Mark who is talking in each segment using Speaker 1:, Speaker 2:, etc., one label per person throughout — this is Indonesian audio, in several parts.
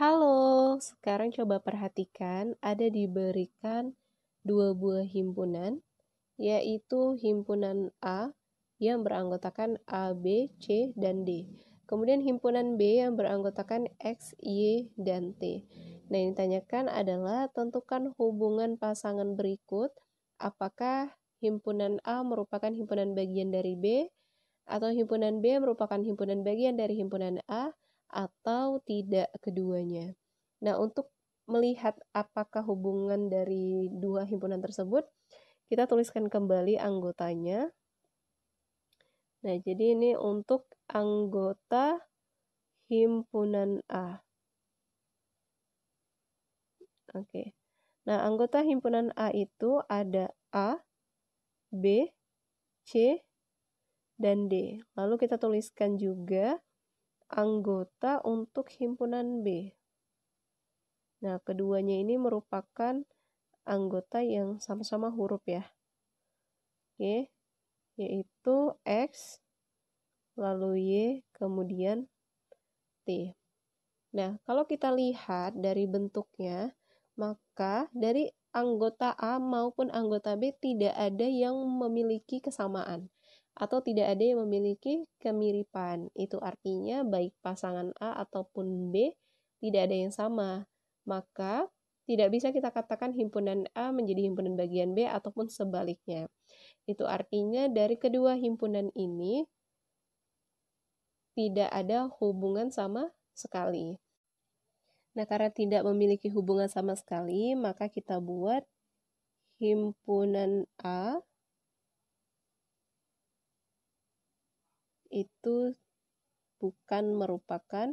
Speaker 1: Halo, sekarang coba perhatikan ada diberikan dua buah himpunan, yaitu himpunan A yang beranggotakan A, B, C, dan D. Kemudian himpunan B yang beranggotakan X, Y, dan T. Nah, yang ditanyakan adalah tentukan hubungan pasangan berikut, apakah himpunan A merupakan himpunan bagian dari B, atau himpunan B merupakan himpunan bagian dari himpunan A, atau tidak keduanya. Nah, untuk melihat apakah hubungan dari dua himpunan tersebut, kita tuliskan kembali anggotanya. Nah, jadi ini untuk anggota himpunan A. Oke. Nah, anggota himpunan A itu ada A, B, C, dan D. Lalu kita tuliskan juga anggota untuk himpunan B. Nah, keduanya ini merupakan anggota yang sama-sama huruf ya. Oke, yaitu X, lalu Y, kemudian T. Nah, kalau kita lihat dari bentuknya, maka dari anggota A maupun anggota B tidak ada yang memiliki kesamaan atau tidak ada yang memiliki kemiripan. Itu artinya baik pasangan A ataupun B tidak ada yang sama. Maka tidak bisa kita katakan himpunan A menjadi himpunan bagian B ataupun sebaliknya. Itu artinya dari kedua himpunan ini tidak ada hubungan sama sekali. Nah, karena tidak memiliki hubungan sama sekali, maka kita buat himpunan A itu bukan merupakan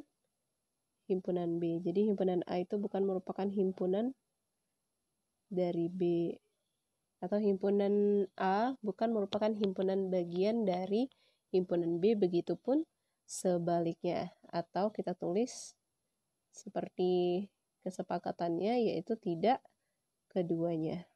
Speaker 1: himpunan B. Jadi himpunan A itu bukan merupakan himpunan dari B atau himpunan A bukan merupakan himpunan bagian dari himpunan B begitupun sebaliknya atau kita tulis seperti kesepakatannya yaitu tidak keduanya.